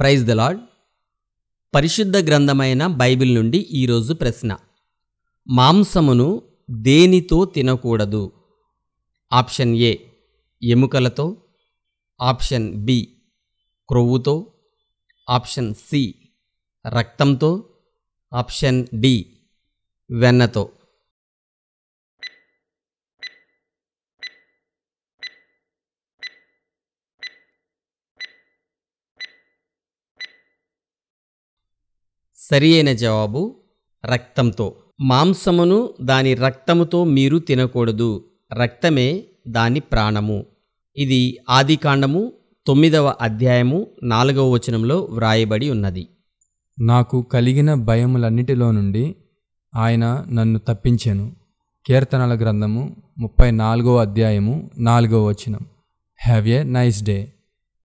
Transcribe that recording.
praise the lord పరిశుద్ధ గ్రంథమైన Bible నుండి ఈరోజు ప్రశ్న మాంసమును దేనితో తినకూడదు ఆప్షన్ ఏ ఎముకలతో ఆప్షన్ బి క్రొవ్వుతో ఆప్షన్ సి రక్తంతో ఆప్షన్ డి వెన్నతో సరియైన జవాబు రక్తంతో మాంసమును దాని రక్తముతో మీరు తినకూడదు రక్తమే దాని ప్రాణము ఇది ఆదికాండము తొమ్మిదవ అధ్యాయము నాలుగవ వచనంలో వ్రాయబడి ఉన్నది నాకు కలిగిన భయములన్నిటిలో నుండి ఆయన నన్ను తప్పించాను కీర్తనల గ్రంథము ముప్పై నాలుగో అధ్యాయము నాలుగవ వచనం హ్యావ్ ఎ నైస్ డే